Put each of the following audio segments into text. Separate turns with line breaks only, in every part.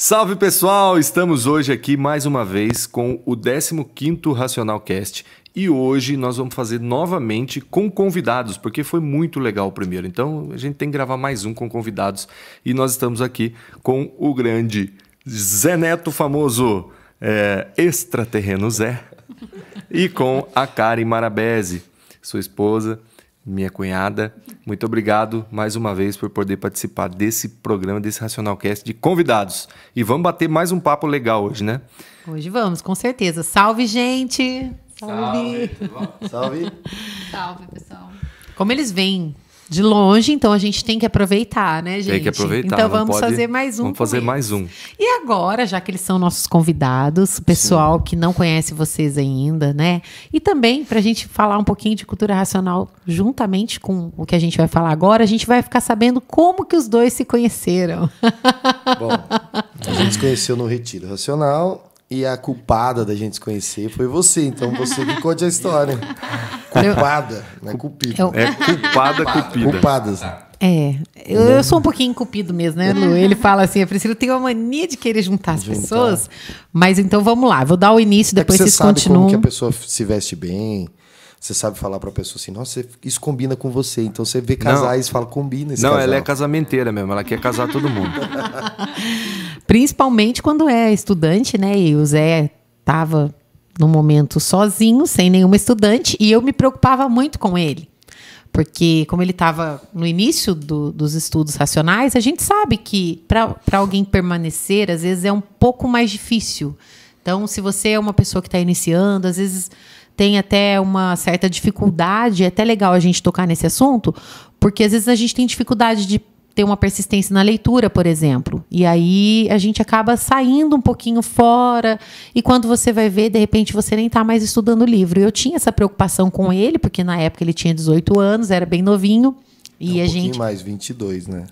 Salve pessoal, estamos hoje aqui mais uma vez com o 15º Racional Cast e hoje nós vamos fazer novamente com convidados, porque foi muito legal o primeiro. Então a gente tem que gravar mais um com convidados e nós estamos aqui com o grande Zé Neto, famoso é, extraterreno Zé, e com a Karen Marabese, sua esposa minha cunhada. Muito obrigado mais uma vez por poder participar desse programa, desse Racionalcast de convidados. E vamos bater mais um papo legal hoje, né?
Hoje vamos, com certeza. Salve, gente!
Salve! Salve! Salve, Salve
pessoal! Como eles vêm de longe, então a gente tem que aproveitar, né, gente? Tem que aproveitar. Então vamos pode, fazer mais um. Vamos
fazer mais um.
E agora, já que eles são nossos convidados, pessoal Sim. que não conhece vocês ainda, né? E também para a gente falar um pouquinho de cultura racional juntamente com o que a gente vai falar agora, a gente vai ficar sabendo como que os dois se conheceram. Bom,
a gente se conheceu no Retiro Racional e a culpada da gente se conhecer foi você, então você que conte a história. culpada, não é culpida. Eu... É
culpada,
culpida. Culpadas.
É, eu, eu, sou um pouquinho cupido mesmo, né, Lu? Uhum. Ele fala assim, a Priscila tem uma mania de querer juntar as juntar. pessoas, mas então vamos lá, vou dar o início, depois é que você vocês sabe Como que a
pessoa se veste bem, você sabe falar para a pessoa assim, nossa, isso combina com você.
Então você vê casais e fala, combina esse Não, casal. ela é casamenteira mesmo, ela quer casar todo mundo.
Principalmente quando é estudante, né? E o Zé estava no momento sozinho, sem nenhuma estudante, e eu me preocupava muito com ele. Porque, como ele estava no início do, dos estudos racionais, a gente sabe que para alguém permanecer, às vezes é um pouco mais difícil. Então, se você é uma pessoa que está iniciando, às vezes tem até uma certa dificuldade, é até legal a gente tocar nesse assunto, porque às vezes a gente tem dificuldade de ter uma persistência na leitura, por exemplo. E aí a gente acaba saindo um pouquinho fora, e quando você vai ver, de repente você nem está mais estudando o livro. Eu tinha essa preocupação com ele, porque na época ele tinha 18 anos, era bem novinho. E é um a gente.
mais, 22, né?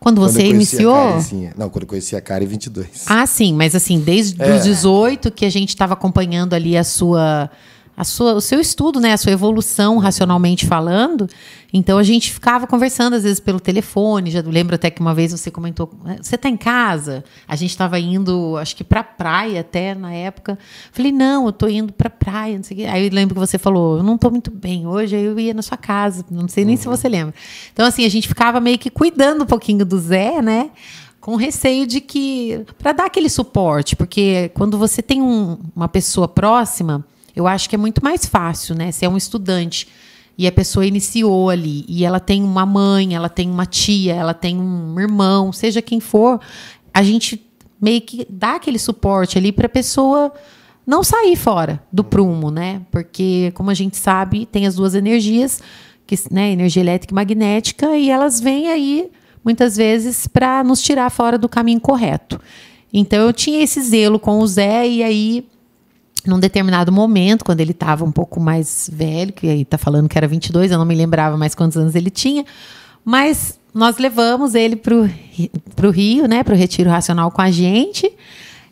Quando você quando iniciou? É. Não, quando eu conheci a Karen, 22.
Ah, sim, mas assim, desde é. os 18 que a gente estava acompanhando ali a sua sua, o seu estudo, né, a sua evolução uhum. racionalmente falando. Então a gente ficava conversando às vezes pelo telefone. Já lembro até que uma vez você comentou, ah, você está em casa? A gente estava indo, acho que para praia até na época. Falei não, eu estou indo para praia. Não sei o quê. Aí eu lembro que você falou, eu não estou muito bem hoje. Aí eu ia na sua casa. Não sei nem uhum. se você lembra. Então assim a gente ficava meio que cuidando um pouquinho do Zé, né? com receio de que para dar aquele suporte, porque quando você tem um, uma pessoa próxima, eu acho que é muito mais fácil, né? Se é um estudante e a pessoa iniciou ali e ela tem uma mãe, ela tem uma tia, ela tem um irmão, seja quem for, a gente meio que dá aquele suporte ali para a pessoa não sair fora do prumo, né? Porque como a gente sabe, tem as duas energias, que né, energia elétrica e magnética, e elas vêm aí muitas vezes para nos tirar fora do caminho correto. Então eu tinha esse zelo com o Zé e aí num determinado momento, quando ele estava um pouco mais velho, que aí está falando que era 22, eu não me lembrava mais quantos anos ele tinha, mas nós levamos ele para o Rio, né, para o Retiro Racional com a gente.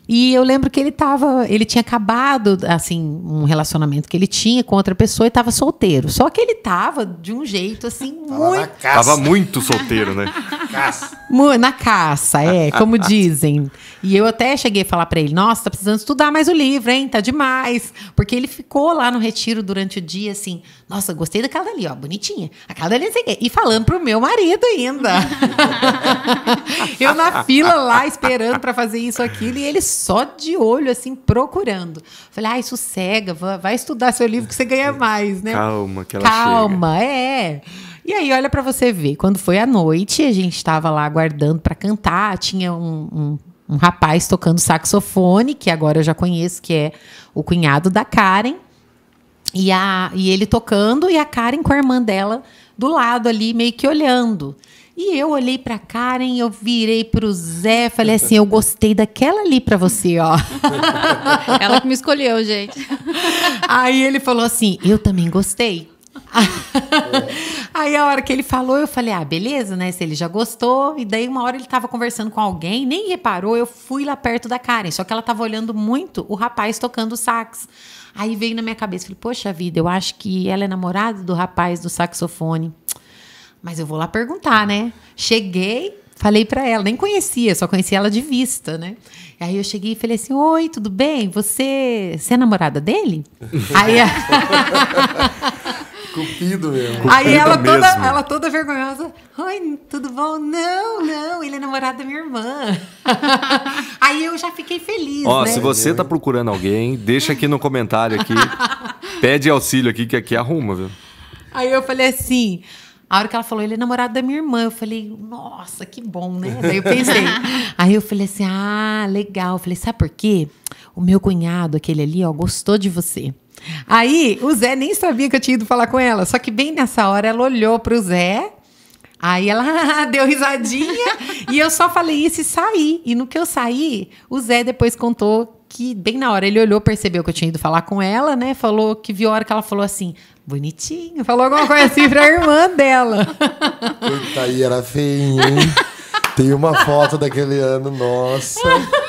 E eu lembro que ele tava, ele tinha acabado assim um relacionamento que ele tinha com outra pessoa e estava solteiro. Só que ele estava de um jeito assim tava muito tava muito solteiro, né? caça. Na caça, é, como dizem. E eu até cheguei a falar para ele: "Nossa, tá precisando estudar mais o livro, hein? Tá demais". Porque ele ficou lá no retiro durante o dia assim: "Nossa, gostei daquela ali ó, bonitinha. Aquela dali assim, e falando pro meu marido ainda. eu na fila lá esperando para fazer isso aquilo e ele só de olho, assim, procurando. Falei, ai, ah, sossega, vai estudar seu livro que você ganha mais, né? Calma, que ela Calma, chega. é. E aí, olha para você ver, quando foi à noite, a gente estava lá aguardando para cantar, tinha um, um um rapaz tocando saxofone, que agora eu já conheço, que é o cunhado da Karen. E, a, e ele tocando e a Karen com a irmã dela do lado ali, meio que olhando. E eu olhei para Karen, eu virei pro Zé, falei assim: "Eu gostei daquela ali para você, ó". Ela que me escolheu, gente. Aí ele falou assim: "Eu também gostei". É. Aí a hora que ele falou, eu falei: "Ah, beleza, né? Se ele já gostou". E daí uma hora ele tava conversando com alguém, nem reparou, eu fui lá perto da Karen, só que ela tava olhando muito o rapaz tocando sax. Aí veio na minha cabeça, falei: "Poxa vida, eu acho que ela é namorada do rapaz do saxofone". Mas eu vou lá perguntar, né? Cheguei, falei para ela, nem conhecia, só conhecia ela de vista, né? Aí eu cheguei e falei assim: Oi, tudo bem? Você, você é namorada dele?
Aí. A... Cupido mesmo. Aí ela mesmo. toda, ela
toda vergonhosa. Oi, tudo bom? Não, não, ele é namorado da minha irmã. Aí eu já fiquei feliz. Ó, né? se você tá
procurando alguém, deixa aqui no comentário aqui. pede auxílio aqui que aqui arruma, viu?
Aí eu falei assim: a hora que ela falou, ele é namorado da minha irmã. Eu falei, nossa, que bom, né? Daí eu pensei. Aí eu falei assim, ah, legal. Eu falei, sabe por quê? O meu cunhado, aquele ali, ó, gostou de você. Aí o Zé nem sabia que eu tinha ido falar com ela. Só que bem nessa hora ela olhou pro Zé. Aí ela deu risadinha e eu só falei isso e saí. E no que eu saí, o Zé depois contou que bem na hora ele olhou, percebeu que eu tinha ido falar com ela, né? Falou que viu a hora que ela falou assim: Bonitinho. Falou alguma coisa assim pra irmã dela.
Eita, aí era fininho. hein? Tem uma foto daquele ano,
nossa.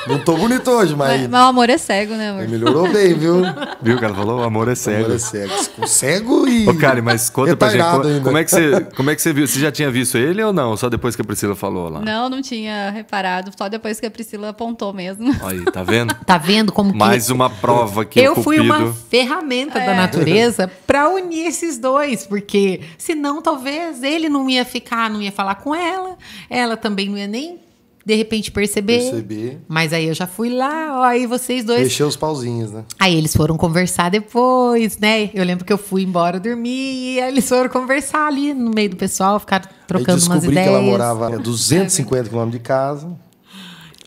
Não tô bonito hoje,
mas. Mas,
o amor é cego, né, amor? Melhorou bem, viu?
Viu o que ela falou? O amor é cego. O amor é
cego. Com cego e. Ô, Kari,
mas conta pra gente. Como, é que você, como é que você viu? Você já tinha visto ele ou não? Só depois que a Priscila falou lá?
Não, não tinha reparado. Só depois que a
Priscila apontou mesmo.
Aí, tá vendo? Tá vendo como que... Mais uma prova que Eu fui uma
ferramenta é. da natureza pra unir esses dois, porque senão talvez ele não ia ficar, não ia falar com ela, ela também não ia nem de repente perceber. Perceber. Mas aí eu já fui lá, ó, aí vocês dois. Mexeu os pauzinhos, né? Aí eles foram conversar depois, né? Eu lembro que eu fui embora dormir e aí eles foram conversar ali no meio do pessoal, ficaram trocando umas ideias. descobri que ela morava
a 250 é quilômetros de casa.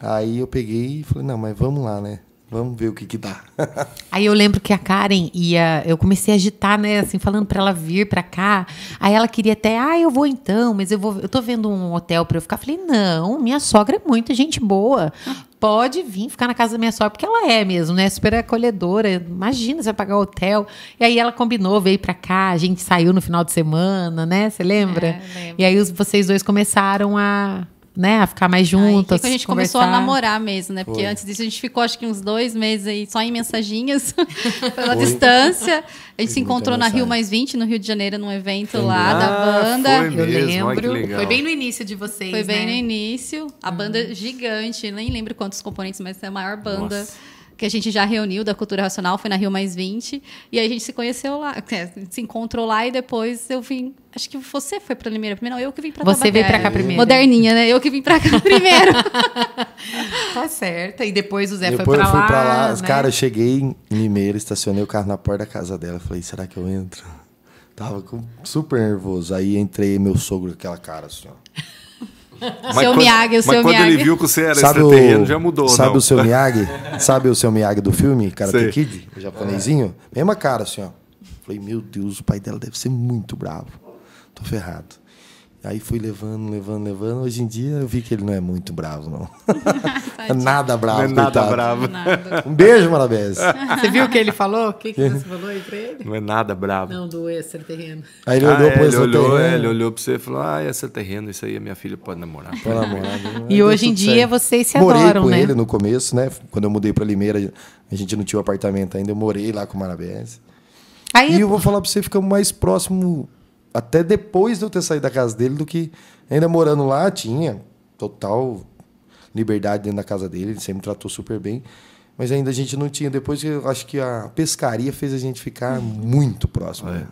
Aí eu peguei e falei, não, mas vamos lá, né? Vamos ver o que que dá.
Aí eu lembro que a Karen ia, eu comecei a agitar, né, assim, falando para ela vir para cá. Aí ela queria até, ah, eu vou então, mas eu vou, eu tô vendo um hotel para eu ficar. Falei: "Não, minha sogra é muita gente boa. Pode vir ficar na casa da minha sogra, porque ela é mesmo, né? Super acolhedora. Imagina você vai pagar hotel. E aí ela combinou, veio para cá, a gente saiu no final de semana, né? Você lembra? É, e aí os, vocês dois começaram a né, a ficar mais juntas. Aí, a gente conversar. começou a namorar
mesmo, né? Porque Foi. antes disso a gente ficou acho que uns dois meses aí só em mensaginhas, pela Foi. distância. A gente Fiz se encontrou na Rio Mais 20, no Rio de Janeiro, num evento lá ah, da banda. Foi eu lembro. foi bem
no início de vocês. Foi bem né? no
início. A banda hum. gigante, nem lembro quantos componentes, mas é a maior banda. Nossa que a gente já reuniu da Cultura Racional, foi na Rio Mais 20, e aí a gente se conheceu lá, se encontrou lá e depois eu vim. Acho que você foi para Limeira primeiro, não, eu que vim para Você veio para cá primeiro. Moderninha, né? Eu que vim para cá primeiro.
tá certa. E depois o Zé depois foi para lá. Depois eu fui para lá. Né? Cara, eu
cheguei em Limeira, estacionei o carro na porta da casa dela, falei, será que eu entro? Tava super nervoso. Aí entrei meu sogro com aquela cara assim, ó.
Mas quando, Miyagi, o seu Miyagi. Mas quando ele viu que
você era sabe extraterreno, o, já mudou, Sabe não? o seu Miyagi? Sabe o seu Miyagi do filme, Karate Kid? O japonesinho? É. Mesma cara, assim, ó. Falei, meu Deus, o pai dela deve ser muito bravo. Tô ferrado. Aí fui levando, levando, levando. Hoje em dia eu vi que ele não é muito bravo, não. É nada bravo. Não é nada bravo. Nada. Um beijo, Marabés.
Você viu o que ele falou? O que, que você falou aí pra ele? Não é nada bravo. Não, do extraterreno. Aí ele ah, olhou é, pro ele olhou, é, ele
olhou pra você e falou: Ah, é extraterreno, isso aí a é minha filha pode namorar. Pode namorar. Né? e hoje em dia
certo. vocês se morei adoram, né? com ele
no começo, né? Quando eu mudei pra Limeira, a gente não tinha um apartamento ainda. Eu morei lá com o Marabés. Aí... E eu vou falar pra você, ficamos mais próximo até depois de eu ter saído da casa dele do que ainda morando lá, tinha total liberdade dentro da casa dele, ele sempre me tratou super bem. Mas ainda a gente não tinha. Depois eu acho que a pescaria fez a gente ficar uhum. muito próximo. É.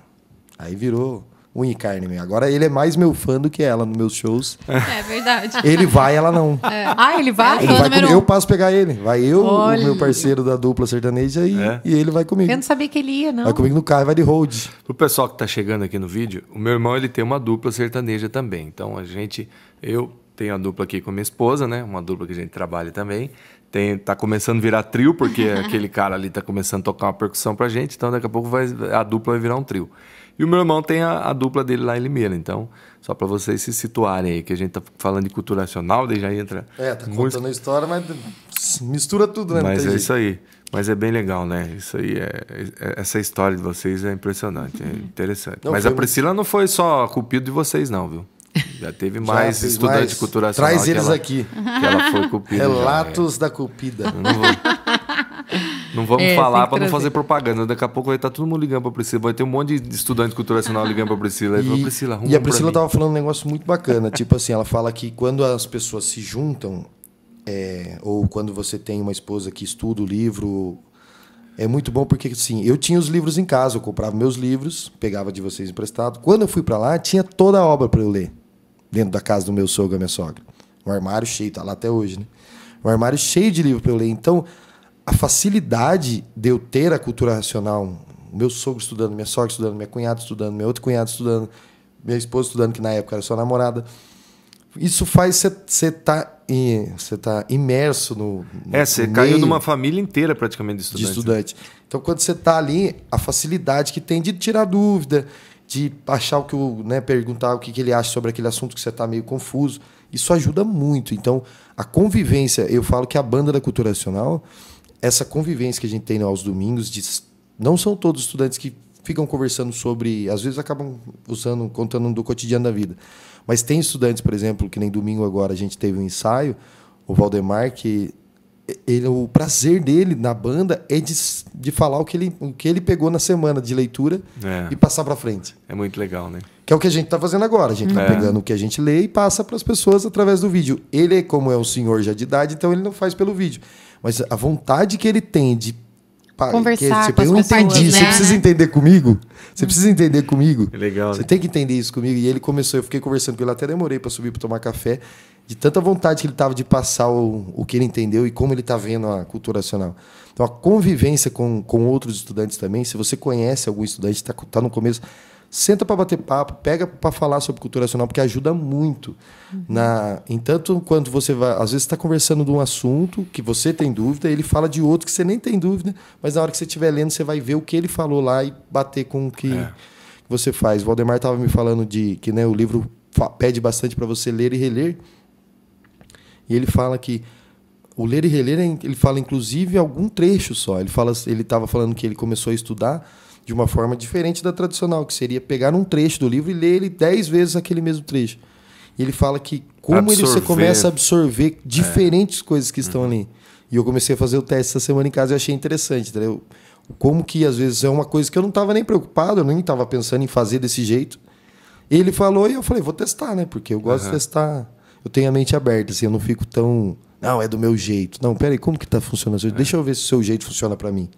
Aí virou Unicarne. Agora ele é mais meu fã do que ela nos meus shows. É
verdade. Ele vai, ela não. É. Ah, ele vai? Ele vai um. Eu passo
pegar ele. Vai eu,
Olha. o meu parceiro
da dupla sertaneja e, é. e, ele
vai comigo. Eu
não sabia que ele ia, não. Vai comigo no
carro, vai de road.
Pro pessoal que tá chegando aqui no vídeo, o meu irmão ele tem uma dupla sertaneja também. Então a gente, eu tenho a dupla aqui com minha esposa, né? Uma dupla que a gente trabalha também. Tem, tá começando a virar trio, porque aquele cara ali tá começando a tocar uma percussão pra gente, então daqui a pouco vai, a dupla vai virar um trio. E o meu irmão tem a, a dupla dele lá em Limeira. Então, só para vocês se situarem aí, que a gente tá falando de cultura nacional, daí já entra.
É, tá música. contando a história, mas mistura tudo, né? Mas é jeito. isso
aí. Mas é bem legal, né? Isso aí é, é essa história de vocês é impressionante, é uhum. interessante. Não, mas a Priscila muito... não foi só culpado de vocês, não, viu? Já teve mais Já estudante mais. Traz eles ela, aqui.
Que ela foi cupida.
Relatos é. da cupida. Não, vou, não vamos é, falar para não fazer propaganda. Daqui a pouco vai estar tá todo mundo ligando para Priscila. Vai ter um monte de estudante culturacional ligando para Priscila. E, fala, Priscila e a Priscila tava
falando um negócio muito bacana. tipo assim, ela fala que quando as pessoas se juntam, é, ou quando você tem uma esposa que estuda o livro, é muito bom porque, assim, eu tinha os livros em casa, eu comprava meus livros, pegava de vocês emprestado. Quando eu fui para lá, tinha toda a obra para eu ler dentro da casa do meu sogro e da minha sogra. Um armário cheio, tá lá até hoje, né? Um armário cheio de livro para eu ler. Então, a facilidade de eu ter a cultura racional, meu sogro estudando, minha sogra estudando, minha cunhada estudando, meu outro cunhado estudando, minha esposa estudando, que na época era sua namorada, isso faz você estar tá, você tá imerso no, no é você caiu numa
família inteira praticamente de estudante. De né?
estudante. Então quando você está ali a facilidade que tem de tirar dúvida de achar o que o, né, perguntar o que, que ele acha sobre aquele assunto que você está meio confuso. Isso ajuda muito. Então, a convivência, eu falo que a banda da cultura nacional, essa convivência que a gente tem aos domingos, de, não são todos estudantes que ficam conversando sobre, às vezes acabam usando, contando do cotidiano da vida. Mas tem estudantes, por exemplo, que nem domingo agora a gente teve um ensaio, o Valdemar que ele, o prazer dele na banda é de, de falar o que, ele, o que ele pegou na semana de leitura é. e passar para frente. É muito legal, né? Que é o que a gente está fazendo agora. A gente está é. pegando o que a gente lê e passa para as pessoas através do vídeo. Ele, como é o senhor já de idade, então ele não faz pelo vídeo. Mas a vontade que ele tem de conversar você, com eu pessoas, entendi, né? você precisa entender comigo? Você precisa entender comigo? É legal. Você né? tem que entender isso comigo. E ele começou, eu fiquei conversando com ele, até demorei para subir para tomar café de tanta vontade que ele estava de passar o, o que ele entendeu e como ele está vendo a cultura nacional. Então, a convivência com, com outros estudantes também, se você conhece algum estudante, está tá no começo, senta para bater papo, pega para falar sobre cultura nacional, porque ajuda muito. Uhum. Na, em tanto quanto você vai. Às vezes está conversando de um assunto que você tem dúvida, ele fala de outro que você nem tem dúvida, mas na hora que você estiver lendo, você vai ver o que ele falou lá e bater com o que é. você faz. O Valdemar estava me falando de que né, o livro pede bastante para você ler e reler. E ele fala que o ler e reler, é ele fala inclusive algum trecho só. Ele fala, ele estava falando que ele começou a estudar de uma forma diferente da tradicional, que seria pegar um trecho do livro e ler ele dez vezes aquele mesmo trecho. E ele fala que como absorver. ele, você começa a absorver é. diferentes é. coisas que estão uhum. ali. E eu comecei a fazer o teste essa semana em casa e achei interessante, entendeu? Como que às vezes é uma coisa que eu não estava nem preocupado, eu nem estava pensando em fazer desse jeito. Ele falou e eu falei, vou testar, né? Porque eu gosto uhum. de testar eu tenho a mente aberta, assim, eu não fico tão. Não, é do meu jeito. Não, peraí, como que está funcionando? É. Deixa eu ver se o seu jeito funciona para mim.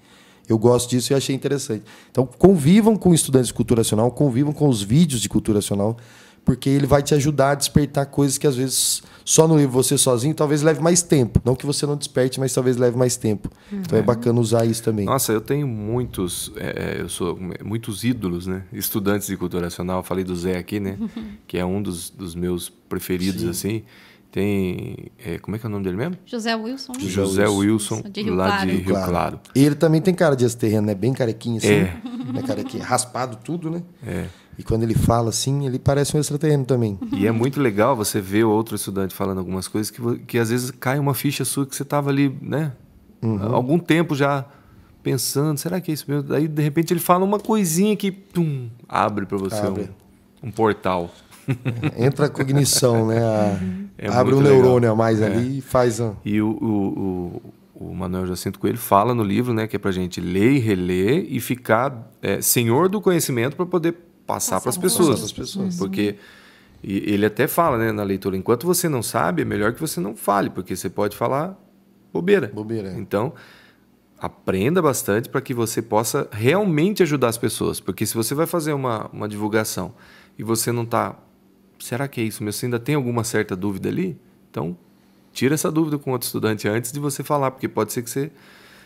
Eu gosto disso e achei interessante. Então, convivam com estudantes de cultura nacional, convivam com os vídeos de cultura nacional, porque ele vai te ajudar a despertar coisas que às vezes só no livro você sozinho talvez leve mais tempo. Não que você não desperte, mas talvez leve mais tempo. Uhum. Então é bacana usar isso também.
Nossa, eu tenho muitos, é, é eu sou muitos ídolos, né? Estudantes de cultura nacional. Eu falei do Zé aqui, né? que é um dos, dos meus preferidos Sim. assim. Tem. É, como é que é o nome dele mesmo?
José Wilson. José Wilson, de lá Claro. de Rio Claro. Claro.
Ele também tem cara de terreno, né? Bem carequinho assim. É. Né? Carequinho, raspado tudo, né? É. E quando ele fala assim, ele parece um extraterreno também.
E é muito legal você ver outro estudante falando algumas coisas que, que às vezes cai uma ficha sua que você estava ali, né? Uhum. Algum tempo já pensando, será que é isso mesmo? Daí, de repente, ele fala uma coisinha que pum, abre para você abre. Um, um, portal.
É, entra a cognição, né? A, é abre um legal. neurônio a mais é. ali e faz... Um...
E o, o, o o Manuel Jacinto Coelho fala no livro, né, que é para gente ler e reler e ficar é, senhor do conhecimento para poder passar para as pessoas, pessoas. pessoas. Uhum. Porque ele até fala né, na leitura: enquanto você não sabe, é melhor que você não fale, porque você pode falar bobeira. Bobeira. É. Então, aprenda bastante para que você possa realmente ajudar as pessoas. Porque se você vai fazer uma, uma divulgação e você não está. Será que é isso? Meu, você ainda tem alguma certa dúvida ali? Então, tira essa dúvida com outro estudante antes de você falar, porque pode ser que você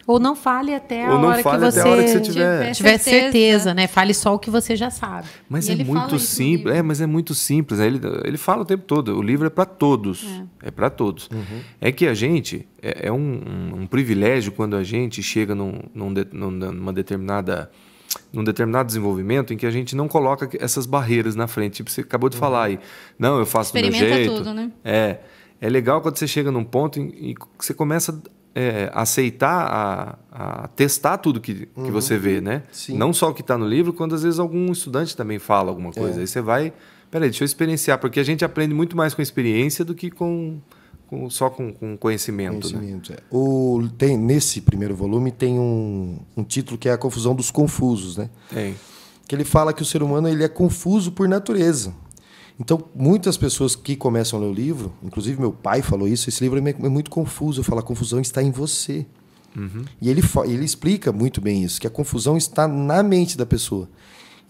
ou não fale até a, não hora, fale que você a hora que você tiver, tiver certeza, certeza né? Fale só o que você já sabe. Mas e é muito
simples. É, mas é muito simples. Né? Ele, ele fala o tempo todo. O livro é para todos. É, é para todos. Uhum. É que a gente é, é um, um, um, privilégio quando a gente chega num, num de, numa determinada num determinado desenvolvimento em que a gente não coloca essas barreiras na frente. Tipo, você acabou de uhum. falar aí. Não, eu faço do meu jeito. Experimenta tudo, né? É. É legal quando você chega num ponto e você começa é, aceitar, a, a, testar tudo que, uhum. que você vê, né? Sim. Não só o que está no livro, quando às vezes algum estudante também fala alguma é. coisa. É. Aí você vai, peraí, deixa eu experienciar, porque a gente aprende muito mais com experiência do que com, com só com, com conhecimento. Né? conhecimento né? é.
o, tem, nesse primeiro volume tem um, um título que é A Confusão dos Confusos, né? Tem. Que ele fala que o ser humano ele é confuso por natureza. Então, muitas pessoas que começam a ler o livro, inclusive meu pai falou isso, esse livro é, é muito confuso. Fala, a confusão está em você. Uhum. E ele, ele explica muito bem isso, que a confusão está na mente da pessoa.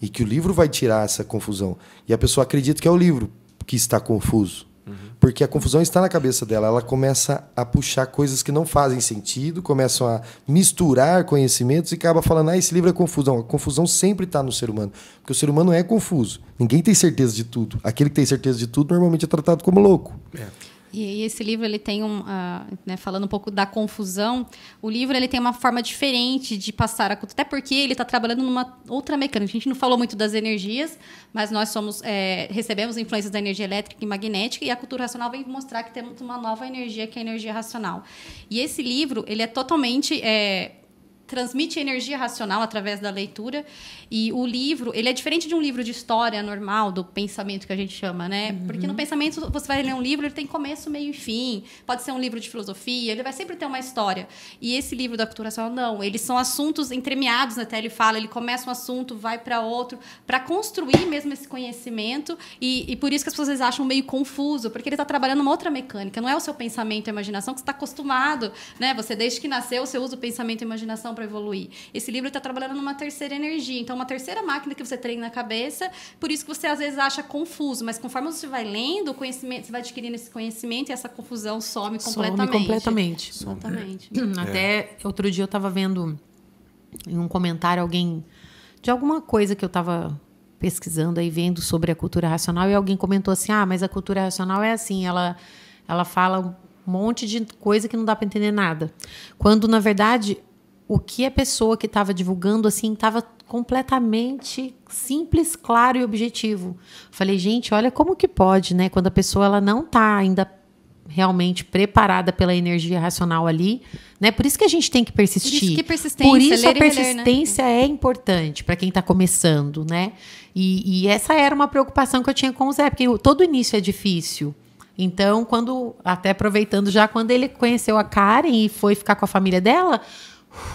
E que o livro vai tirar essa confusão. E a pessoa acredita que é o livro que está confuso. Porque a confusão está na cabeça dela. Ela começa a puxar coisas que não fazem sentido, começam a misturar conhecimentos e acaba falando: ah, esse livro é confusão. A confusão sempre está no ser humano. Porque o ser humano é confuso. Ninguém tem certeza de tudo. Aquele que tem certeza de tudo normalmente é tratado como louco. É.
E esse livro ele tem um, uh, né, falando um pouco da confusão, o livro ele tem uma forma diferente de passar a cultura, até porque ele está trabalhando numa outra mecânica. A gente não falou muito das energias, mas nós somos é, recebemos influências da energia elétrica e magnética e a cultura racional vem mostrar que temos uma nova energia que é a energia racional. E esse livro ele é totalmente é, transmite energia racional através da leitura. E o livro, ele é diferente de um livro de história normal, do pensamento que a gente chama, né? Uhum. Porque no pensamento, você vai ler um livro, ele tem começo, meio e fim. Pode ser um livro de filosofia, ele vai sempre ter uma história. E esse livro da cultura racional, não. Eles são assuntos entremeados, até ele fala, ele começa um assunto, vai para outro, para construir mesmo esse conhecimento. E, e por isso que as pessoas acham meio confuso, porque ele está trabalhando uma outra mecânica. Não é o seu pensamento e imaginação que você está acostumado, né? Você, desde que nasceu, você usa o pensamento e imaginação para evoluir. Esse livro está trabalhando numa terceira energia, então uma terceira máquina que você treina na cabeça, por isso que você às vezes acha confuso, mas conforme você vai lendo, o conhecimento, você vai adquirindo esse conhecimento e essa confusão some completamente.
Some completamente. Exatamente. Até é. outro dia eu estava vendo em um comentário alguém de alguma coisa que eu estava pesquisando e vendo sobre a cultura racional e alguém comentou assim: "Ah, mas a cultura racional é assim, ela ela fala um monte de coisa que não dá para entender nada". Quando na verdade o que a pessoa que estava divulgando assim estava completamente simples, claro e objetivo. Falei, gente, olha como que pode, né? Quando a pessoa ela não está ainda realmente preparada pela energia racional ali, né? Por isso que a gente tem que persistir. Por isso, que persistência, Por isso a né? persistência né? é importante para quem está começando, né? E, e, essa era uma preocupação que eu tinha com o Zé, porque todo início é difícil. Então, quando até aproveitando já quando ele conheceu a Karen e foi ficar com a família dela,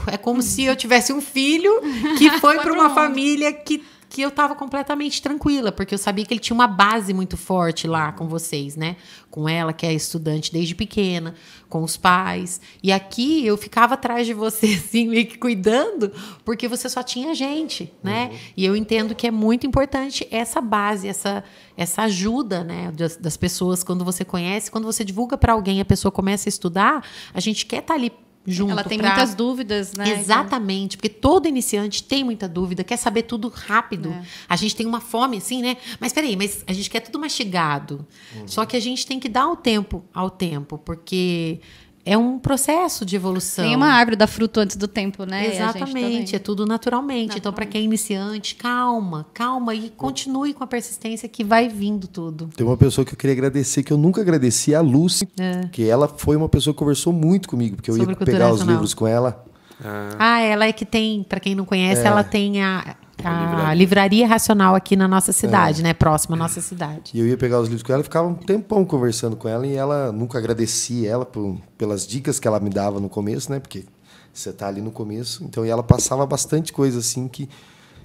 é como se eu tivesse um filho que foi, foi para uma família que que eu estava completamente tranquila, porque eu sabia que ele tinha uma base muito forte lá com vocês, né? Com ela, que é estudante desde pequena, com os pais. E aqui eu ficava atrás de você, assim, meio que cuidando, porque você só tinha gente, né? Uhum. E eu entendo que é muito importante essa base, essa, essa ajuda, né? Das, das pessoas quando você conhece, quando você divulga para alguém, a pessoa começa a estudar, a gente quer estar tá ali junto. Ela tem pra... muitas
dúvidas, né? Exatamente,
porque todo iniciante tem muita dúvida, quer saber tudo rápido. É. A gente tem uma fome, assim, né? Mas peraí, mas a gente quer tudo mastigado. Uhum. Só que a gente tem que dar o tempo ao tempo, porque é um processo de evolução. Tem uma árvore da fruto antes do tempo, né? Exatamente, é tudo naturalmente. então, para quem é iniciante, calma, calma e continue com a persistência que vai vindo tudo.
Tem uma pessoa que eu queria agradecer, que eu nunca agradeci, a Lucy, é. que ela foi uma pessoa que conversou muito comigo, porque eu Sobre ia pegar os livros com ela.
Ah.
ah, ela é que tem, para quem não conhece, é. ela tem a, a livraria. livraria. Racional aqui na nossa é. cidade, é. né? Próxima à nossa cidade.
E eu ia pegar os livros com ela e ficava um tempão conversando com ela e ela nunca agradecia ela por, pelas dicas que ela me dava no começo, né? Porque você está ali no começo. Então, e ela passava bastante coisa assim que,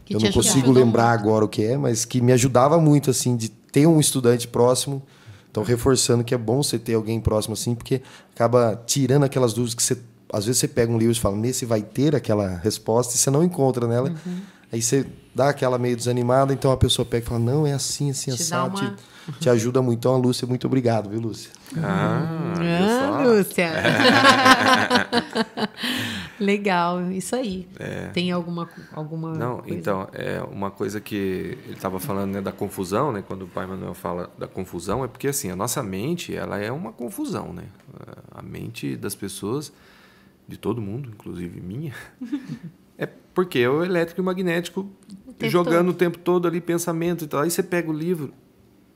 que eu não consigo lembrar muito. agora o que é, mas que me ajudava muito assim de ter um estudante próximo. Então, reforçando que é bom você ter alguém próximo assim, porque acaba tirando aquelas dúvidas que você às vezes você pega um livro e fala, nesse vai ter aquela resposta e você não encontra nela. Uhum. Aí você dá aquela meio desanimada, então a pessoa pega e fala: não, é assim, assim, te Uma... Te, ajuda muito. Então, a Lúcia, muito obrigado, viu, Lúcia? Ah,
ah Lúcia. Legal, isso aí. É. Tem alguma alguma Não, coisa? então,
é uma coisa que ele estava falando, né, da confusão, né, quando o pai Manuel fala da confusão, é porque assim, a nossa mente, ela é uma confusão, né? A mente das pessoas de todo mundo, inclusive minha, Porque é o elétrico e o magnético o jogando todo. o tempo todo ali pensamento e tal. Aí você pega o livro,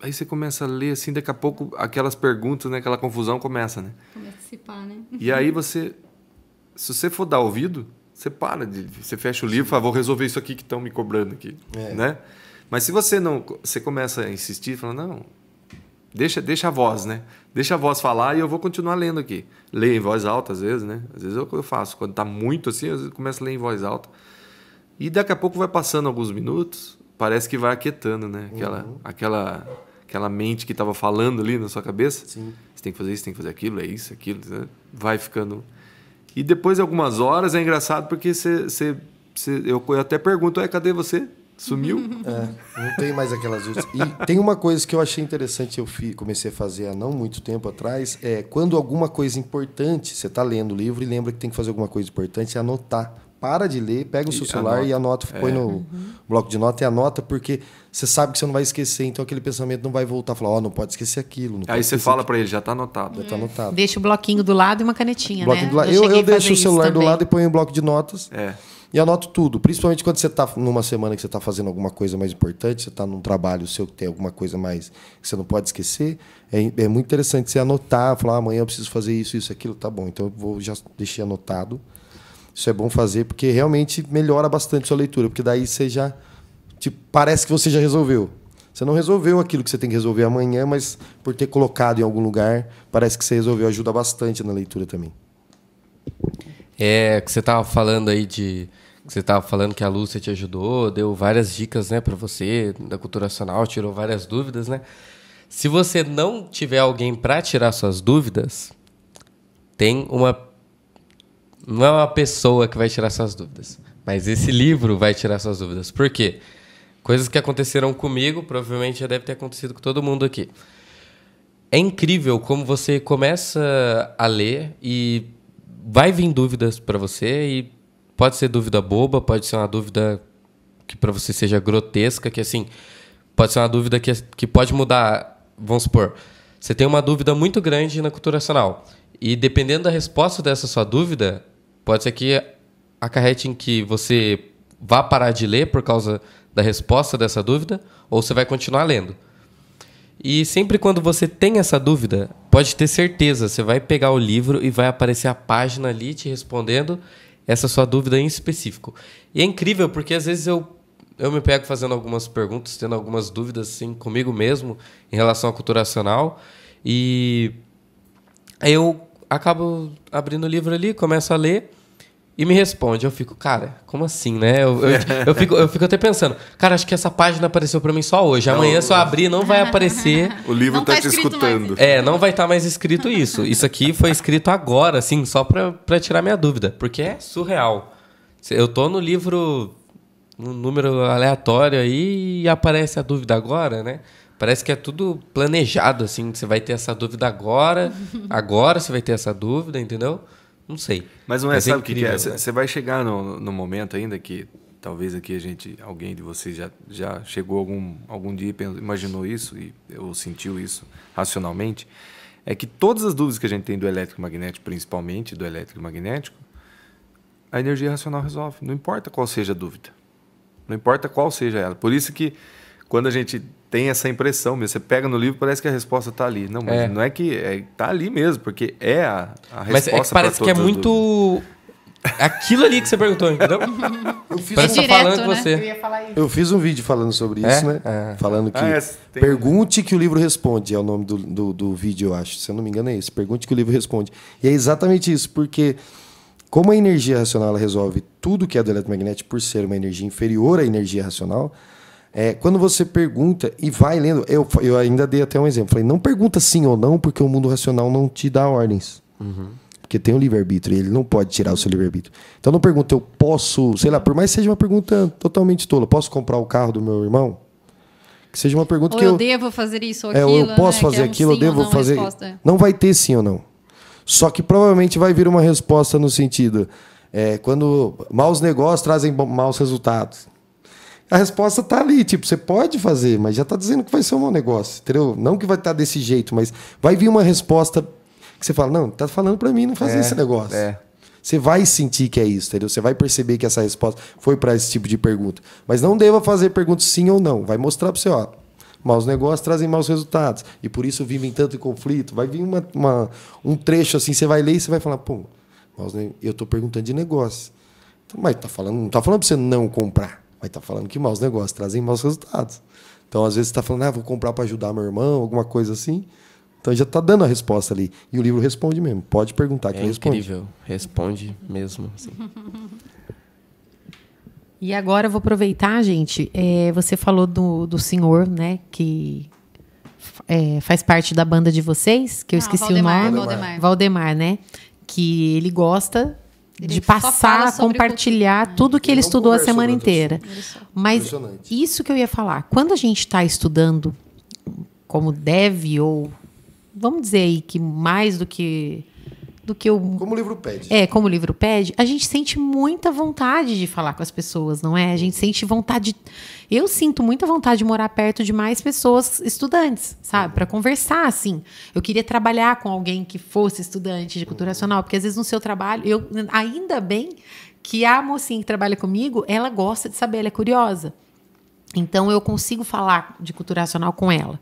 aí você começa a ler, assim, daqui a pouco aquelas perguntas, né, aquela confusão começa, né?
Começa a se pá, né? E aí
você, se você for dar ouvido, você para, de, você fecha o livro e fala, vou resolver isso aqui que estão me cobrando aqui, é. né? Mas se você não, você começa a insistir, falando, não, deixa, deixa a voz, né? Deixa a voz falar e eu vou continuar lendo aqui. Leio em voz alta às vezes, né? Às vezes é eu, eu faço, quando tá muito assim, eu começo a ler em voz alta. E daqui a pouco vai passando alguns minutos, parece que vai aquietando, né? Aquela, uhum. aquela, aquela mente que estava falando ali na sua cabeça. Sim. Você tem que fazer isso, tem que fazer aquilo, é isso, aquilo. Né? Vai ficando. E depois de algumas horas é engraçado porque você, você, você eu, eu até pergunto, é, cadê você? Sumiu?
É, não tem mais aquelas E tem uma coisa que eu achei interessante, eu fi, comecei a fazer há não muito tempo atrás, é quando alguma coisa importante, você está lendo o livro e lembra que tem que fazer alguma coisa importante, é anotar para de ler, pega o seu e celular anota. e anota, é. põe no uhum. bloco de nota e anota, porque você sabe que você não vai esquecer, então aquele pensamento não vai voltar, falar, ó, oh, não
pode esquecer aquilo.
Aí
você
fala para ele, já tá anotado. Já está tá anotado.
Deixa o bloquinho do lado e uma canetinha, né? Eu, eu, eu deixo o celular também. do lado
e ponho um bloco de notas. É. E anoto tudo, principalmente quando você está numa semana que você está fazendo alguma coisa mais importante, você está num trabalho seu que tem alguma coisa mais que você não pode esquecer. É, é muito interessante você anotar, falar ah, amanhã eu preciso fazer isso, isso, aquilo, tá bom. Então eu vou já deixei anotado. Isso é bom fazer, porque realmente melhora bastante a sua leitura, porque daí você já. Tipo, parece que você já resolveu. Você não resolveu aquilo que você tem que resolver amanhã, mas por ter colocado em algum lugar, parece que você resolveu. Ajuda bastante na leitura também.
É, que você estava falando aí de. Que você estava falando que a Lúcia te ajudou, deu várias dicas né, para você da cultura nacional, tirou várias dúvidas, né? Se você não tiver alguém para tirar suas dúvidas, tem uma não é uma pessoa que vai tirar suas dúvidas, mas esse livro vai tirar suas dúvidas. Por quê? Coisas que aconteceram comigo, provavelmente já deve ter acontecido com todo mundo aqui. É incrível como você começa a ler e vai vir dúvidas para você e pode ser dúvida boba, pode ser uma dúvida que para você seja grotesca, que assim, pode ser uma dúvida que, que pode mudar, vamos supor, você tem uma dúvida muito grande na cultura nacional. E dependendo da resposta dessa sua dúvida, Pode ser que acarrete em que você vá parar de ler por causa da resposta dessa dúvida, ou você vai continuar lendo. E sempre quando você tem essa dúvida, pode ter certeza, você vai pegar o livro e vai aparecer a página ali te respondendo essa sua dúvida em específico. E é incrível porque às vezes eu eu me pego fazendo algumas perguntas, tendo algumas dúvidas assim comigo mesmo em relação à cultura nacional e eu acabo abrindo o livro ali, começo a ler e me responde. Eu fico, cara, como assim, né? Eu, eu, eu, fico, eu fico até pensando, cara, acho que essa página apareceu para mim só hoje. Amanhã não, só abrir, não vai aparecer. O livro não tá, tá te escutando. É, não vai estar tá mais escrito isso. Isso aqui foi escrito agora, assim, só para pra tirar minha dúvida. Porque é surreal. Eu tô no livro, num número aleatório aí, e aparece a dúvida agora, né? Parece que é tudo planejado, assim. Você vai ter essa dúvida agora, agora você vai ter essa dúvida, entendeu? Não sei. Mas não é, Mas é sabe o que, que é? Você
né? vai chegar no, no momento ainda que talvez aqui a gente, alguém de vocês já, já chegou algum, algum dia e imaginou isso e ou sentiu isso racionalmente, é que todas as dúvidas que a gente tem do eletromagnético, principalmente do eletromagnético, a energia racional resolve. Não importa qual seja a dúvida. Não importa qual seja ela. Por isso que quando a gente tem essa impressão mesmo. Você pega no livro parece que a resposta está ali. Não, mas é. não é que está é, tá ali mesmo, porque é a, a resposta. Mas é que parece que é
muito aquilo ali que você perguntou, entendeu? Eu fiz um... Tá direto, falando né? com você. Eu, ia falar isso.
eu fiz um vídeo falando sobre isso, é? né? É. Falando ah, que ah, é, pergunte que o livro responde é o nome do, do, do, vídeo, eu acho. Se eu não me engano é esse. Pergunte que o livro responde. E é exatamente isso, porque como a energia racional resolve tudo que é do eletromagnético por ser uma energia inferior à energia racional, é, quando você pergunta e vai lendo, eu, eu ainda dei até um exemplo. Falei, não pergunta sim ou não, porque o mundo racional não te dá ordens. Uhum. Porque tem um livre-arbítrio, ele não pode tirar o seu livre-arbítrio. Então não pergunta, eu posso, sei lá, por mais que seja uma pergunta totalmente tola, posso comprar o carro do meu irmão? Que seja uma pergunta ou que eu, eu
devo fazer isso ou é, aquilo. eu posso né? fazer é um aquilo, eu devo não fazer. Resposta.
Não vai ter sim ou não. Só que provavelmente vai vir uma resposta no sentido: é, quando maus negócios trazem maus resultados a resposta tá ali, tipo, você pode fazer, mas já tá dizendo que vai ser um mau negócio, entendeu? Não que vai estar tá desse jeito, mas vai vir uma resposta que você fala, não, tá falando para mim não fazer é, esse negócio. É. Você vai sentir que é isso, entendeu? Você vai perceber que essa resposta foi para esse tipo de pergunta. Mas não deva fazer perguntas sim ou não. Vai mostrar para você, ó, maus negócios trazem maus resultados. E por isso vivem tanto em conflito. Vai vir uma, uma, um trecho assim, você vai ler e você vai falar, pô, eu estou perguntando de negócio. Mas tá falando, não tá falando para você não comprar mas tá falando que maus negócios trazem maus resultados. Então, às vezes, está falando, ah, vou comprar para ajudar meu irmão, alguma coisa assim. Então, já está dando a resposta ali. E o livro responde mesmo. Pode perguntar que é responde. É incrível.
Responde mesmo. Assim.
E agora eu vou aproveitar, gente. É, você falou do, do senhor, né? Que é, faz parte da banda de vocês, que eu Não, ah, esqueci Valdemar, o nome. É Valdemar. Valdemar, né? Que ele gosta ele de passar, compartilhar cultura. tudo que ele estudou a semana inteira. Isso. Mas isso que eu ia falar, quando a gente está estudando como deve ou vamos dizer aí que mais do que do que eu. Como o livro pede. É, como o livro pede, a gente sente muita vontade de falar com as pessoas, não é? A gente sente vontade. Eu sinto muita vontade de morar perto de mais pessoas estudantes, sabe? Uhum. Para conversar, assim. Eu queria trabalhar com alguém que fosse estudante de cultura uhum. nacional, porque às vezes no seu trabalho, eu ainda bem que a mocinha que trabalha comigo, ela gosta de saber, ela é curiosa. Então eu consigo falar de cultura nacional com ela.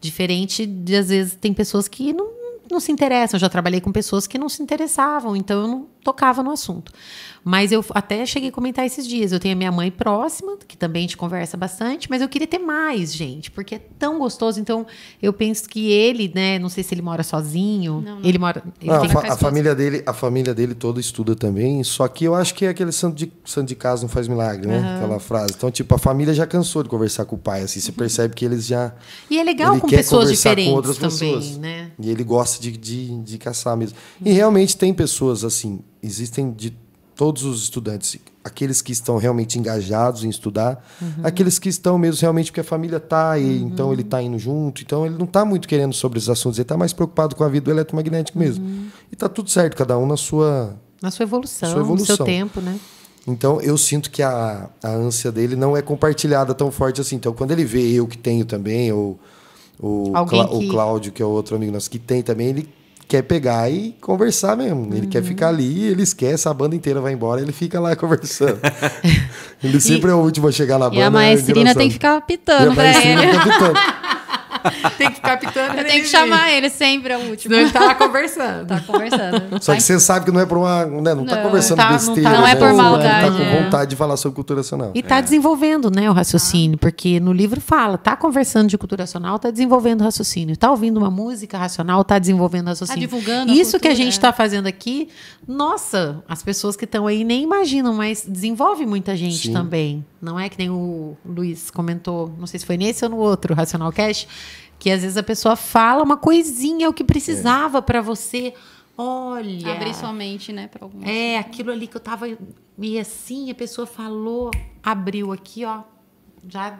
Diferente de, às vezes, tem pessoas que não não se interessam. Eu já trabalhei com pessoas que não se interessavam, então eu não, tocava no assunto. Mas eu até cheguei a comentar esses dias. Eu tenho a minha mãe próxima, que também te conversa bastante, mas eu queria ter mais, gente, porque é tão gostoso. Então, eu penso que ele, né? Não sei se ele mora sozinho. Não, não. Ele mora. Ele não, a, fa a
família dele, a família dele toda estuda também. Só que eu acho que é aquele santo de, santo de casa não faz milagre, né? Uhum. Aquela frase. Então, tipo, a família já cansou de conversar com o pai. Assim, você uhum. percebe que eles já.
E é legal ele com quer pessoas diferentes com outras também, pessoas. né?
E ele gosta de, de, de caçar mesmo. E realmente tem pessoas assim existem de todos os estudantes, aqueles que estão realmente engajados em estudar, uhum. aqueles que estão mesmo realmente porque a família tá e uhum. então ele está indo junto, então ele não está muito querendo sobre esses assuntos, ele está mais preocupado com a vida do eletromagnético mesmo. Uhum. E está tudo certo, cada um na sua
na sua evolução, sua evolução. no seu tempo, né?
Então eu sinto que a, a ânsia dele não é compartilhada tão forte assim. Então quando ele vê eu que tenho também ou o, que... o Cláudio, que é outro amigo nosso que tem também, ele quer pegar e conversar mesmo. Ele uhum. quer ficar ali, ele esquece, a banda inteira vai embora, ele fica lá conversando. ele sempre e, é o último a chegar na banda. E a né? maestrina é tem que ficar
pitando pra ele. pitando.
tem que ficar pitando.
Eu tenho que chamar ele sempre, é o último. ele tá conversando. tá
conversando. Só que você sabe que não é por uma. Né, não, tá tá, não tá conversando tá, besteira. Não, tá, não é né? por tá maldade. tá com é. vontade de falar sobre cultura nacional. E tá é.
desenvolvendo, né, o raciocínio, porque no livro fala, tá conversando de cultura nacional, tá desenvolvendo raciocínio. Tá ouvindo uma música racional, tá desenvolvendo raciocínio. Tá divulgando. Isso cultura, que a gente é. tá fazendo aqui, nossa, as pessoas que estão aí nem imaginam, mas desenvolve muita gente Sim. também. Não é que nem o Luiz comentou, não sei se foi nesse ou no outro, Racional Cash, que às vezes a pessoa fala uma coisinha, o que precisava é. para você. Olha. Abrir sua mente, né, para algumas É, coisas. aquilo ali que eu tava e assim, a pessoa falou, abriu aqui, ó. Já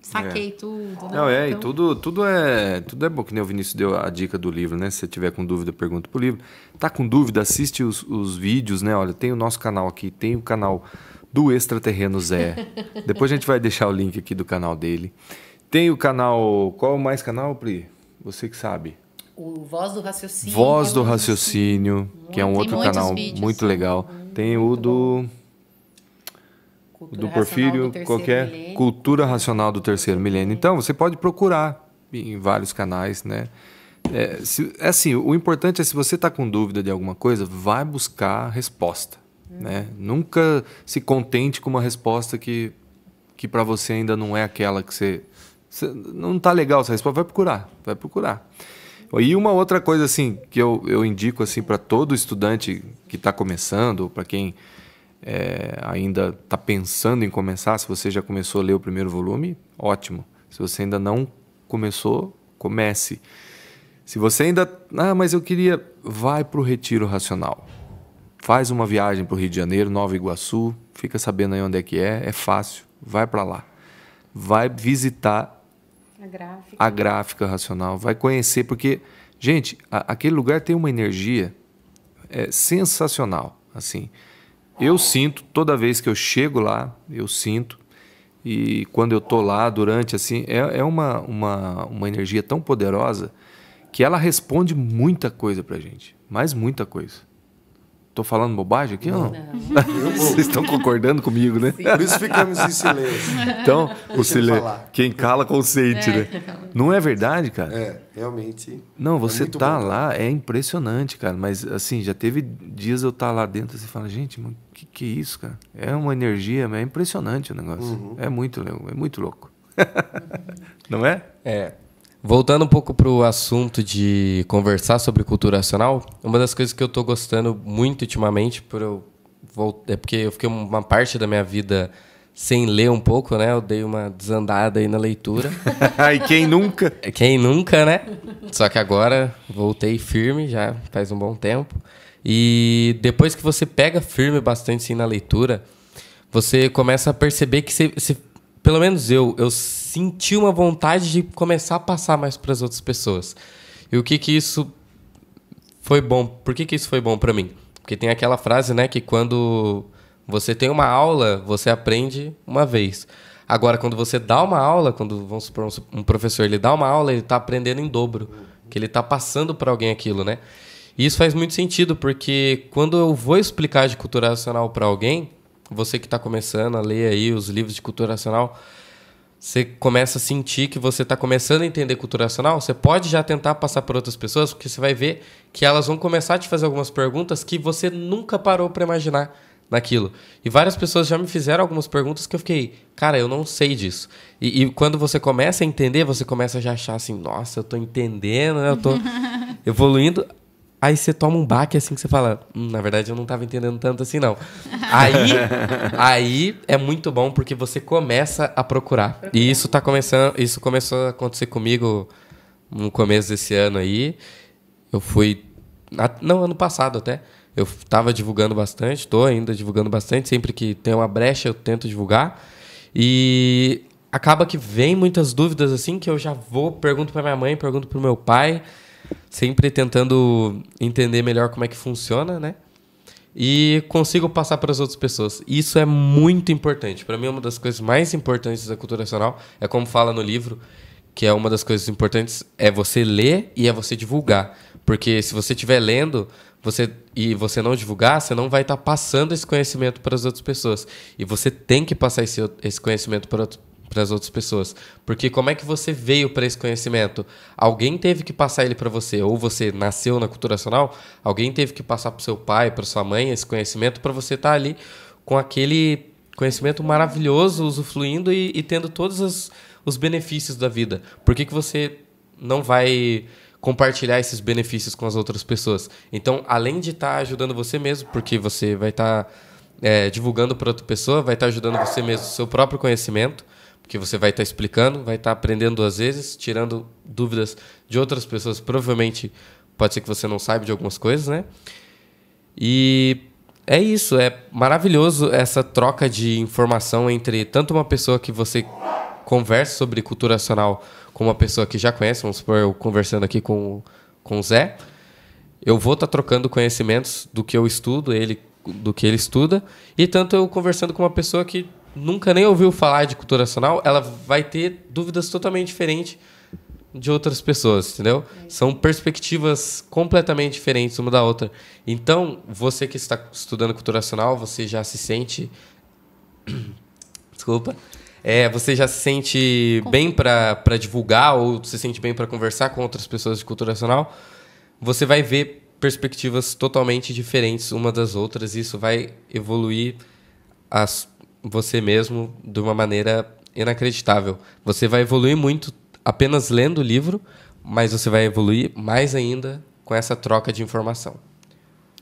saquei é. tudo. Né? Não, é, então... e
tudo, tudo é, tudo é bom, que nem o Vinícius deu a dica do livro, né? Se você tiver com dúvida, pergunta pro livro. Tá com dúvida, assiste os, os vídeos, né? Olha, tem o nosso canal aqui, tem o canal do Extraterreno Zé. Depois a gente vai deixar o link aqui do canal dele. Tem o canal. Qual mais canal, Pri? Você que sabe.
O Voz do Raciocínio. Voz do
Raciocínio,
muito, que é um outro canal vídeos,
muito né? legal. Hum, tem o do.
do Porfírio,
qualquer é? milênio. Cultura Racional do Terceiro Milênio. Então, você pode procurar em vários canais, né? É, se, é assim, o importante é se você está com dúvida de alguma coisa, vai buscar a resposta. Hum. Né? Nunca se contente com uma resposta que, que para você ainda não é aquela que você. você não está legal essa resposta, vai procurar, vai procurar. E uma outra coisa assim que eu, eu indico assim para todo estudante que está começando, para quem é, ainda está pensando em começar, se você já começou a ler o primeiro volume, ótimo. Se você ainda não começou, comece. Se você ainda, ah, mas eu queria, vai para o retiro racional faz uma viagem para o Rio de Janeiro, Nova Iguaçu, fica sabendo aí onde é que é, é fácil, vai para lá. Vai visitar
a gráfica. a
gráfica. racional, vai conhecer, porque, gente, a, aquele lugar tem uma energia é, sensacional, assim. Eu sinto, toda vez que eu chego lá, eu sinto, e quando eu tô lá, durante, assim, é, é uma, uma, uma energia tão poderosa que ela responde muita coisa para gente, mas muita coisa. Tô falando bobagem aqui não. ou não? não. Vocês estão concordando comigo, né? Sim. Por isso ficamos em silêncio. Então, o silêncio. Quem cala, consente, é. né? Não é verdade, cara? É,
realmente.
Não, você é tá bom. lá, é impressionante, cara. Mas, assim, já teve dias eu estar tá lá dentro e assim, falar, gente, o que, que é isso, cara? É uma energia, é impressionante o negócio. Uhum. É,
muito, é muito louco. não é? É. Voltando um pouco para o assunto de conversar sobre cultura nacional, uma das coisas que eu estou gostando muito ultimamente, por eu, é porque eu fiquei uma parte da minha vida sem ler um pouco, né? Eu dei uma desandada aí na leitura. e quem nunca? É, quem nunca, né? Só que agora voltei firme, já faz um bom tempo. E depois que você pega firme bastante assim, na leitura, você começa a perceber que você, você pelo menos eu, eu senti uma vontade de começar a passar mais para as outras pessoas. E o que que isso foi bom? Por que que isso foi bom para mim? Porque tem aquela frase, né, que quando você tem uma aula, você aprende uma vez. Agora, quando você dá uma aula, quando vamos supor, um professor ele dá uma aula, ele está aprendendo em dobro, que ele está passando para alguém aquilo, né? E isso faz muito sentido, porque quando eu vou explicar de cultura nacional para alguém, você que está começando a ler aí os livros de cultura nacional, você começa a sentir que você está começando a entender cultura nacional, você pode já tentar passar por outras pessoas, porque você vai ver que elas vão começar a te fazer algumas perguntas que você nunca parou para imaginar naquilo. E várias pessoas já me fizeram algumas perguntas que eu fiquei, cara, eu não sei disso. E, e quando você começa a entender, você começa a já achar assim, nossa, eu estou entendendo, né? eu estou evoluindo. Aí você toma um baque assim que você fala, hum, na verdade eu não estava entendendo tanto assim não. aí, aí é muito bom porque você começa a procurar. E isso tá começando, isso começou a acontecer comigo no começo desse ano aí. Eu fui não, ano passado até. Eu estava divulgando bastante, estou ainda divulgando bastante, sempre que tem uma brecha eu tento divulgar. E acaba que vem muitas dúvidas assim que eu já vou pergunto para minha mãe, pergunto para o meu pai sempre tentando entender melhor como é que funciona, né? E consigo passar para as outras pessoas. Isso é muito importante. Para mim, é uma das coisas mais importantes da cultura nacional é como fala no livro, que é uma das coisas importantes é você ler e é você divulgar, porque se você estiver lendo você e você não divulgar, você não vai estar tá passando esse conhecimento para as outras pessoas. E você tem que passar esse, esse conhecimento para para as outras pessoas. Porque como é que você veio para esse conhecimento? Alguém teve que passar ele para você, ou você nasceu na cultura nacional, alguém teve que passar para seu pai, para sua mãe esse conhecimento para você estar tá ali com aquele conhecimento maravilhoso, usufruindo e, e tendo todos os, os benefícios da vida. Por que, que você não vai compartilhar esses benefícios com as outras pessoas? Então, além de estar tá ajudando você mesmo, porque você vai estar tá, é, divulgando para outra pessoa, vai estar tá ajudando você mesmo seu próprio conhecimento, que você vai estar tá explicando, vai estar tá aprendendo às vezes, tirando dúvidas de outras pessoas. Provavelmente pode ser que você não saiba de algumas coisas, né? E é isso, é maravilhoso essa troca de informação entre tanto uma pessoa que você conversa sobre cultura nacional com uma pessoa que já conhece, vamos supor, eu conversando aqui com, com o Zé, eu vou estar tá trocando conhecimentos do que eu estudo, ele do que ele estuda, e tanto eu conversando com uma pessoa que nunca nem ouviu falar de cultura nacional, ela vai ter dúvidas totalmente diferentes de outras pessoas, entendeu? É. São perspectivas completamente diferentes uma da outra. Então, você que está estudando cultura nacional, você já se sente. Desculpa. É, você já se sente bem para divulgar ou se sente bem para conversar com outras pessoas de cultura nacional, você vai ver perspectivas totalmente diferentes uma das outras e isso vai evoluir as você mesmo de uma maneira inacreditável. Você vai evoluir muito apenas lendo o livro, mas você vai evoluir mais ainda com essa troca de informação.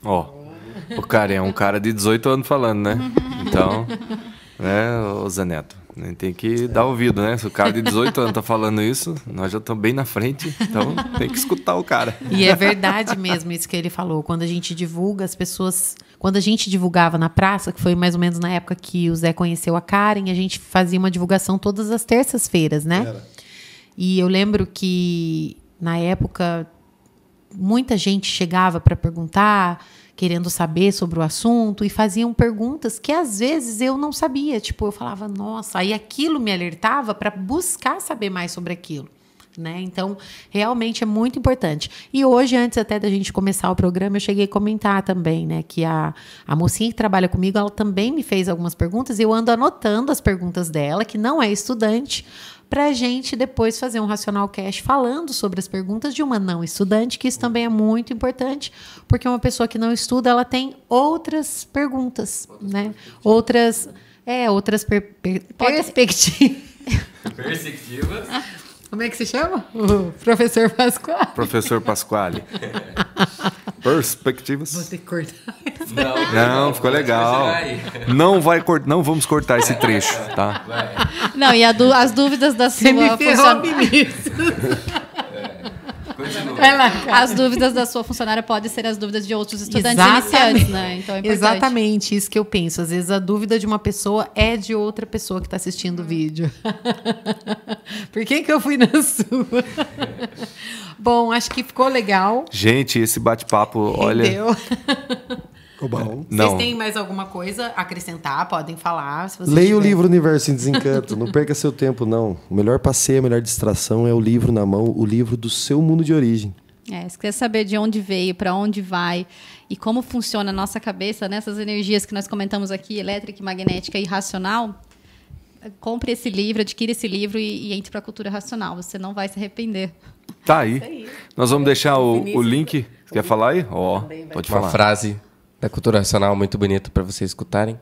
Ó, oh, o cara é um cara de 18 anos falando, né? Então, né, ô Zaneto? Nem né,
tem que dar ouvido, né? Se o cara de 18 anos tá falando isso, nós já estamos bem na frente, então tem que escutar o cara. E
é verdade mesmo isso que ele falou. Quando a gente divulga, as pessoas. Quando a gente divulgava na praça, que foi mais ou menos na época que o Zé conheceu a Karen, a gente fazia uma divulgação todas as terças-feiras, né? Era. E eu lembro que na época muita gente chegava para perguntar querendo saber sobre o assunto e faziam perguntas que às vezes eu não sabia. Tipo, eu falava, nossa, aí aquilo me alertava para buscar saber mais sobre aquilo. Né? Então, realmente é muito importante. E hoje, antes até da gente começar o programa, eu cheguei a comentar também, né? Que a, a mocinha que trabalha comigo, ela também me fez algumas perguntas e eu ando anotando as perguntas dela, que não é estudante, para a gente depois fazer um Racional Cash falando sobre as perguntas de uma não estudante, que isso também é muito importante, porque uma pessoa que não estuda, ela tem outras perguntas, né? Outras, é, outras per per Pode... perspectivas.
Perspectivas.
Como é que se chama? O professor Pasquale. Professor Pasquale. Perspectivas. Vou ter que cortar. Não, não, ficou legal. Não
vai não vamos cortar esse trecho, tá?
Não, e du as dúvidas da Você me ferrou, funcionária. As dúvidas da sua funcionária podem ser as dúvidas de outros estudantes Exatamente. iniciantes, né? Então é importante.
Exatamente, isso que eu penso. Às vezes a dúvida de uma pessoa é de outra pessoa que está assistindo o hum. vídeo. Por que, que eu fui na sua? Bom, acho que ficou legal.
Gente, esse bate-papo, olha. Entendeu? Cobal.
Não. Vocês têm
mais alguma coisa a acrescentar? Podem falar. Leia tiver. o livro Universo em Desencanto.
não perca seu tempo, não. O melhor passeio, a melhor distração é o livro na mão, o livro do seu mundo de origem.
É, se quer saber de onde veio, para onde vai e como funciona a nossa cabeça nessas né, energias que nós comentamos aqui, elétrica, magnética e racional, compre esse livro, adquira esse livro e, e entre para a cultura racional. Você não vai se arrepender.
Tá aí. É aí. Nós vamos deixar o, o link. Você quer falar aí? Ó, oh, pode falar. Uma frase
da cultura nacional muito bonito para vocês escutarem.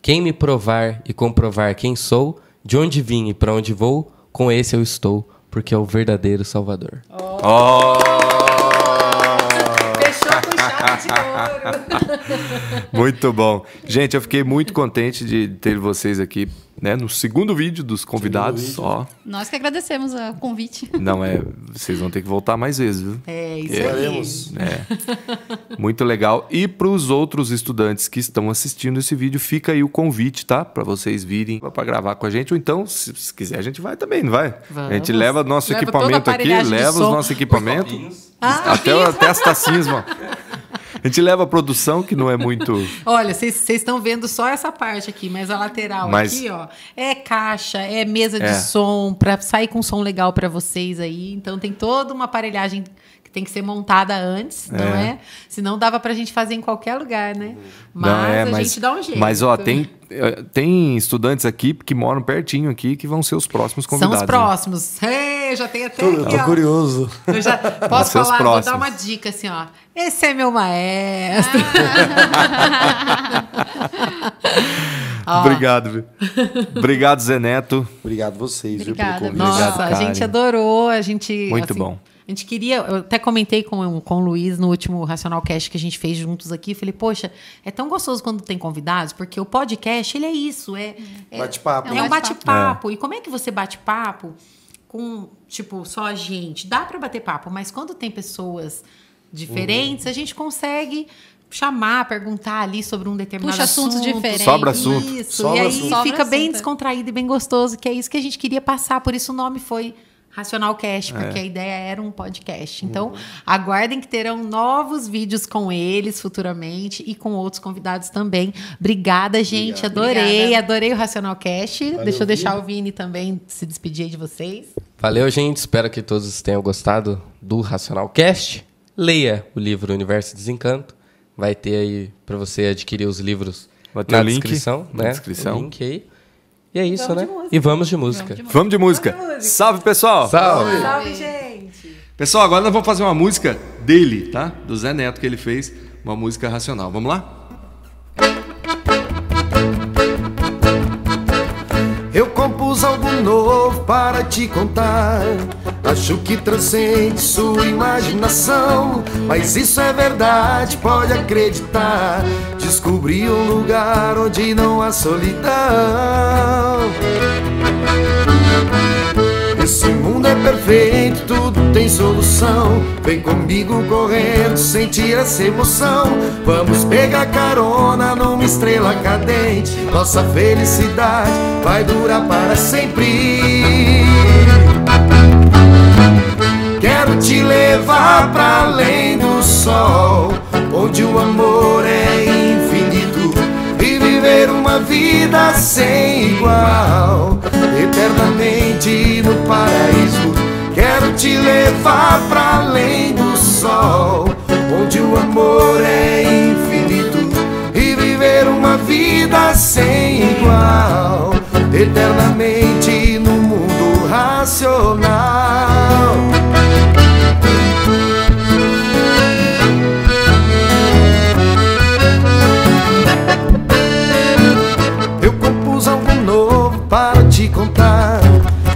Quem me provar e comprovar quem sou, de onde vim e para onde vou, com esse eu estou, porque é o verdadeiro Salvador.
Oh. oh. muito bom. Gente, eu fiquei muito contente de ter vocês aqui né, no segundo vídeo dos convidados. Vídeo.
Nós que agradecemos o convite.
Não é, vocês vão ter que voltar mais vezes, viu? É, isso aí. É. Muito legal. E para os outros estudantes que estão assistindo esse vídeo, fica aí o convite, tá? Para vocês virem para gravar com a gente. Ou então, se, se, quiser, a gente vai também, não vai? Vamos. A gente leva nosso leva equipamento aqui, leva o nosso equipamento
Ah, até, até as tacinhas,
mano. A gente leva a produção, que não é muito.
Olha, vocês estão vendo só essa parte aqui, mas a lateral mas... aqui, ó, é caixa, é mesa de é. som, para sair com som legal para vocês aí. Então tem toda uma aparelhagem tem que ser montada antes, é. não é? é? Senão dava para a gente fazer em qualquer lugar, né? Uhum. Mas não, é, a mas, gente dá um jeito. Mas, ó, tem, eh,
tem estudantes aqui que moram pertinho aqui que vão ser os próximos convidados. São os
próximos. Né? Ei, já tem até Tô, aqui, tô ó.
curioso. Eu já
posso falar, vou dar uma dica assim, ó. Esse é meu maestro. Obrigado,
Obrigado, Zé Neto. Obrigado vocês,
Obrigada. viu, pelo convite. Nossa, Obrigado, a gente adorou, a gente... Muito assim, bom. A gente queria, eu até comentei com, com o Luiz no último Racional Cast que a gente fez juntos aqui. Falei, poxa, é tão gostoso quando tem convidados, porque o podcast, ele é isso. É,
é bate-papo. É um né? bate-papo.
É. E como é que você bate papo com, tipo, só a gente? Dá para bater papo, mas quando tem pessoas
diferentes,
uhum. a gente consegue chamar, perguntar ali sobre um determinado Puxa assuntos assunto, diferentes. Sobra assunto. Isso. Sobra e aí assunto. fica bem é. descontraído e bem gostoso, que é isso que a gente queria passar. Por isso o nome foi Racional Cast, é. porque é. a ideia era um podcast. Então, uhum. aguardem que terão novos vídeos com eles futuramente e com outros convidados também. Obrigada, gente. Adorei, Obrigada. adorei o Racional Cast. Valeu, Deixa eu deixar Vini. o Vini também se despedir de vocês.
Valeu, gente. Espero que todos tenham gostado do Racional Cast. Leia o livro Universo Desencanto. Vai ter aí para você adquirir os livros na descrição, né? na descrição, descrição. O link aí. E é isso, vamos né? E vamos
de música. Vamos de música. Vamos de música. Salve, pessoal! Salve!
Salve, gente!
Pessoal, agora nós vamos fazer uma música dele, tá? Do Zé Neto que ele fez, uma música racional. Vamos lá?
Eu compus algo novo para te contar Acho que transcende sua imaginação, mas isso é verdade, pode acreditar. Descobri um lugar onde não há solidão. Esse mundo é perfeito, tudo tem solução. Vem comigo correndo, sentir essa emoção. Vamos pegar carona numa estrela cadente. Nossa felicidade vai durar para sempre. quero te levar para além do sol, onde o amor é infinito e viver uma vida sem igual, eternamente no paraíso. Quero te levar para além do sol, onde o amor é infinito e viver uma vida sem igual, eternamente no mundo racional. Eu compus algo novo para te contar.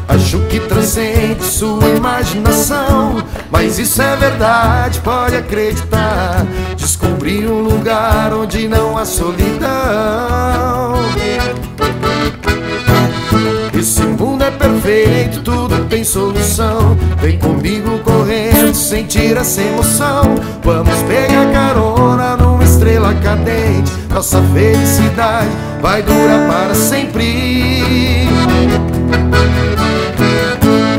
Acho que transcende sua imaginação. Mas isso é verdade, pode acreditar. Descobri um lugar onde não há solidão é perfeito, tudo tem solução. Vem comigo correndo, sentir essa emoção. Vamos pegar carona numa estrela cadente. Nossa felicidade vai durar para sempre.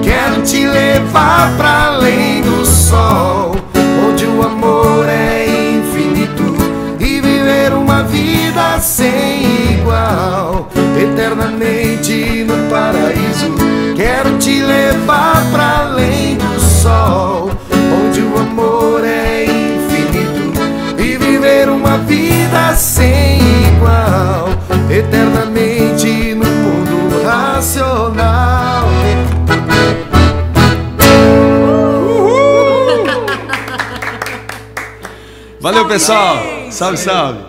Quero te levar para além do sol, onde o amor é infinito e viver uma vida sem eternamente no paraíso. Quero te levar para além do sol, onde o amor é infinito, e viver uma vida sem igual, eternamente no mundo racional.
Valeu, pessoal! Salve, salve!